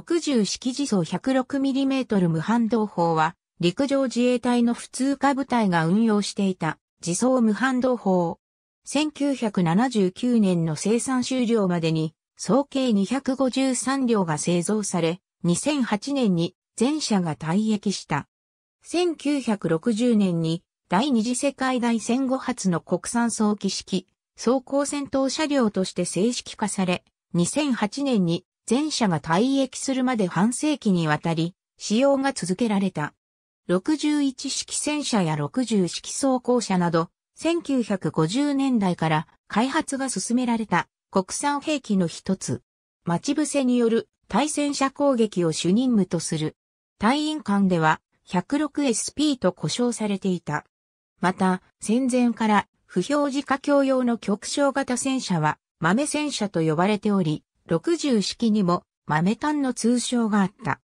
60式自走 106mm 無反動砲は、陸上自衛隊の普通科部隊が運用していた、自走無反動砲。1979年の生産終了までに、総計253両が製造され、2008年に全車が退役した。1960年に第二次世界大戦後初の国産早期式、装甲戦闘車両として正式化され、2008年に前者が退役するまで半世紀にわたり、使用が続けられた。61式戦車や60式装甲車など、1950年代から開発が進められた国産兵器の一つ。待ち伏せによる対戦車攻撃を主任務とする。隊員間では 106SP と呼称されていた。また、戦前から不表示化共用の極小型戦車は豆戦車と呼ばれており、60式にも豆炭の通称があった。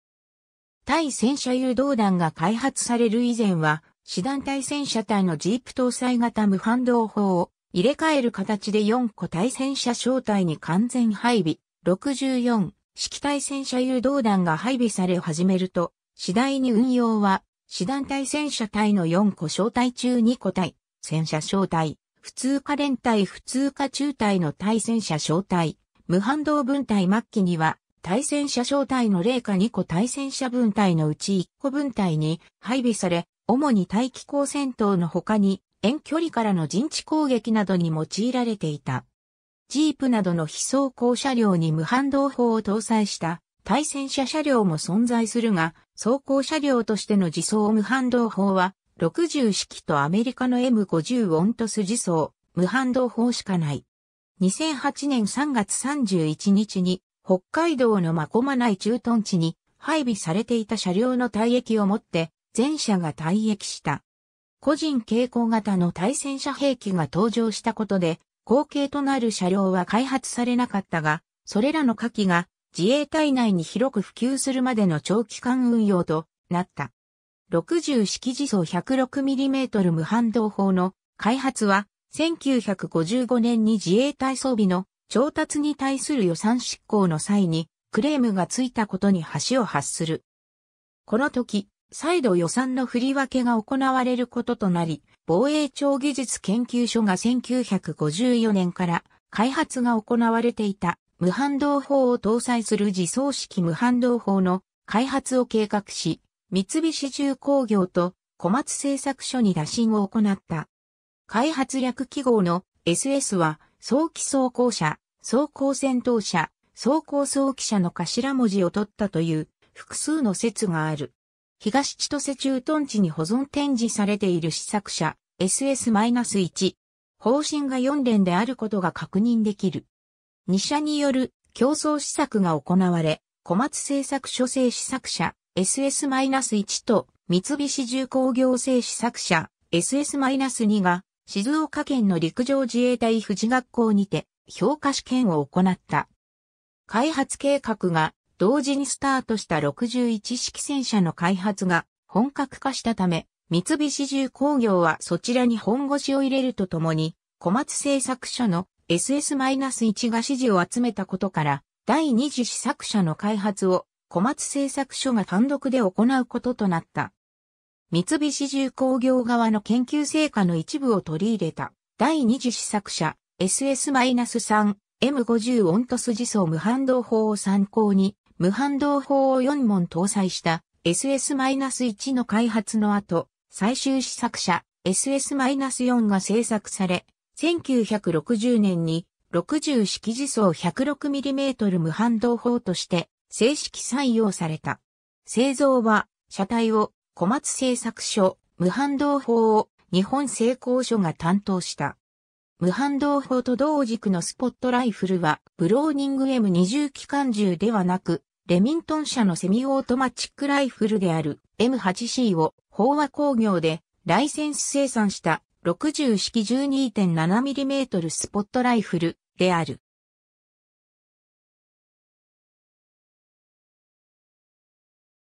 対戦車誘導弾が開発される以前は、師団対戦車隊のジープ搭載型無反動砲を入れ替える形で4個対戦車小隊に完全配備、64式対戦車誘導弾が配備され始めると、次第に運用は、師団対戦車隊の4個小隊中2個対戦車小隊、普通科連隊普通科中隊の対戦車小隊、無反動分体末期には、対戦車小隊の0か2個対戦車分隊のうち1個分隊に配備され、主に大気候戦闘の他に、遠距離からの陣地攻撃などに用いられていた。ジープなどの非装甲車両に無反動砲を搭載した対戦車車両も存在するが、装甲車両としての自走無反動砲は、60式とアメリカの M50 オントス自走、無反動砲しかない。2008年3月31日に北海道の真駒内駐屯地に配備されていた車両の退役をもって全車が退役した。個人傾向型の対戦車兵器が登場したことで後継となる車両は開発されなかったが、それらの火器が自衛隊内に広く普及するまでの長期間運用となった。60式自走 106mm 無反動砲の開発は1955年に自衛隊装備の調達に対する予算執行の際にクレームがついたことに橋を発する。この時、再度予算の振り分けが行われることとなり、防衛庁技術研究所が1954年から開発が行われていた無反動砲を搭載する自走式無反動砲の開発を計画し、三菱重工業と小松製作所に打診を行った。開発略記号の SS は、早期装甲車、装甲戦闘車、装甲装機車の頭文字を取ったという複数の説がある。東千歳駐屯地に保存展示されている試作車 SS-1。方針が4連であることが確認できる。2社による競争試作が行われ、小松製作所製試作車 SS-1 と三菱重工業製試作車 SS-2 が静岡県の陸上自衛隊富士学校にて評価試験を行った。開発計画が同時にスタートした61式戦車の開発が本格化したため、三菱重工業はそちらに本腰を入れるとともに、小松製作所の SS-1 が指示を集めたことから、第二次試作車の開発を小松製作所が単独で行うこととなった。三菱重工業側の研究成果の一部を取り入れた、第二次試作車 SS-3M50 オントス自走無反動法を参考に、無反動法を4問搭載した SS-1 の開発の後、最終試作車 SS-4 が製作され、1960年に60式自走 106mm 無反動砲として正式採用された。製造は車体を小松製作所、無反動法を日本製鋼所が担当した。無反動砲と同軸のスポットライフルは、ブローニング M20 機関銃ではなく、レミントン社のセミオートマチックライフルである M8C を飽和工業でライセンス生産した60式 12.7mm スポットライフルである。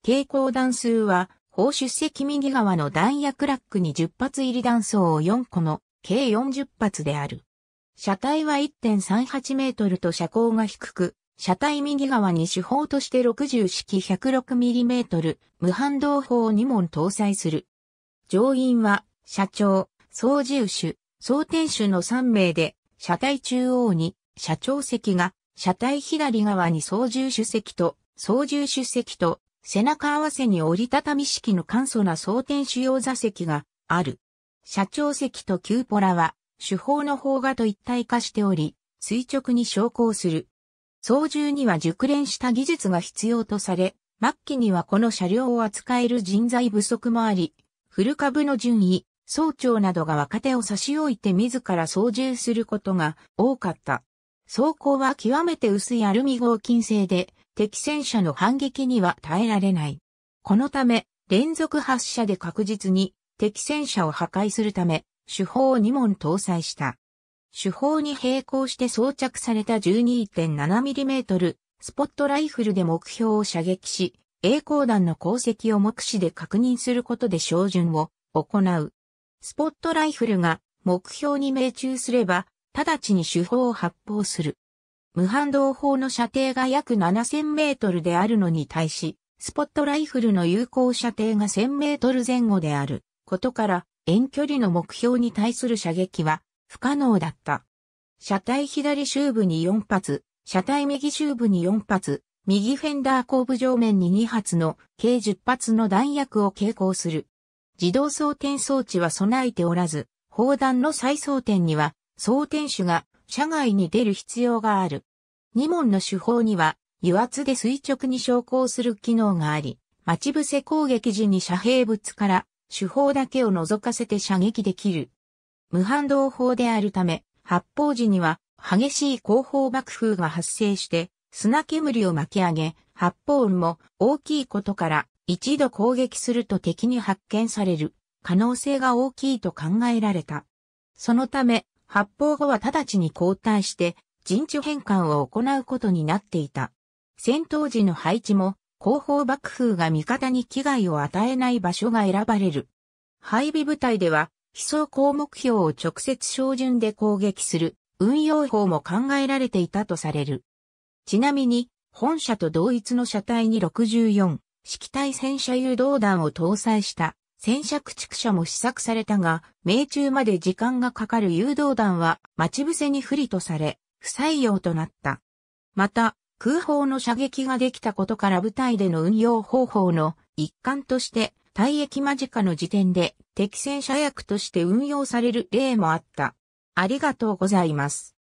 蛍光弾数は砲出席右側の弾薬ラックに10発入り弾倉を4個の計40発である。車体は1.38メートルと車高が低く、車体右側に手法として60式1 0 6トル、無反動砲を2門搭載する。乗員は車長、操縦手、装天手の3名で、車体中央に車長席が、車体左側に操縦手席と操縦手席と背中合わせに折りたたみ式の簡素な装填主要座席がある。社長席とキューポラは、手法の方画と一体化しており、垂直に昇降する。操縦には熟練した技術が必要とされ、末期にはこの車両を扱える人材不足もあり、古株の順位、総長などが若手を差し置いて自ら操縦することが多かった。装甲は極めて薄いアルミ合金製で、敵戦車の反撃には耐えられない。このため、連続発射で確実に敵戦車を破壊するため、手法を2門搭載した。手法に並行して装着された 12.7mm スポットライフルで目標を射撃し、栄光弾の功績を目視で確認することで照準を行う。スポットライフルが目標に命中すれば、直ちに手法を発砲する。無反動砲の射程が約7000メートルであるのに対し、スポットライフルの有効射程が1000メートル前後であることから、遠距離の目標に対する射撃は不可能だった。車体左周部に4発、車体右周部に4発、右フェンダー後部上面に2発の計10発の弾薬を携行する。自動装填装置は備えておらず、砲弾の再装填には、装填手が車外に出る必要がある。2門の手法には、油圧で垂直に昇降する機能があり、待ち伏せ攻撃時に遮蔽物から手法だけを覗かせて射撃できる。無反動砲であるため、発砲時には激しい後方爆風が発生して砂煙を巻き上げ、発砲音も大きいことから一度攻撃すると敵に発見される可能性が大きいと考えられた。そのため、発砲後は直ちに交代して陣地変換を行うことになっていた。戦闘時の配置も、後方幕府が味方に危害を与えない場所が選ばれる。配備部隊では、飛装項目標を直接照準で攻撃する運用法も考えられていたとされる。ちなみに、本社と同一の車体に64、式体戦車誘導弾を搭載した戦車駆逐車も試作されたが、命中まで時間がかかる誘導弾は待ち伏せに不利とされ、不採用となった。また、空砲の射撃ができたことから部隊での運用方法の一環として、退役間近の時点で敵戦車薬として運用される例もあった。ありがとうございます。